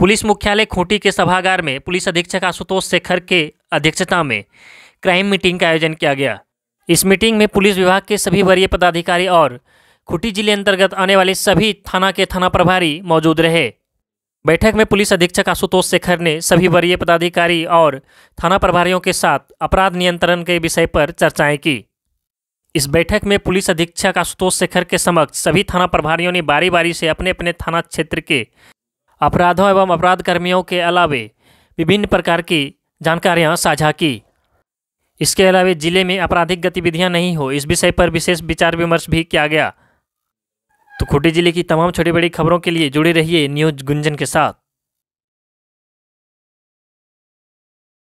police मुख्यालय खूंटी के सभागार में पुलिस अधीक्षक आशुतोष शेखर के अध्यक्षता में क्राइम मीटिंग का आयोजन किया गया इस मीटिंग में पुलिस विभाग के सभी वरीय पदाधिकारी और खूंटी जिले अंतर्गत आने वाले सभी थाना के थाना प्रभारी मौजूद रहे बैठक में पुलिस अधीक्षक आशुतोष शेखर ने सभी वरीय पदाधिकारी और थाना प्रभारियों के साथ अपराध नियंत्रण के विषय पर चर्चाएं की इस बैठक में पुलिस अधीक्षक आशुतोष शेखर के समक्ष सभी थाना प्रभारियों ने बारी बारी से अपने अपने थाना क्षेत्र के अपराधों एवं अपराध कर्मियों के अलावे विभिन्न प्रकार की जानकारियाँ साझा की इसके अलावा जिले में आपराधिक गतिविधियां नहीं हो इस विषय पर विशेष विचार विमर्श भी किया गया तो खुटी जिले की तमाम छोटी बड़ी खबरों के लिए जुड़े रहिए न्यूज गुंजन के साथ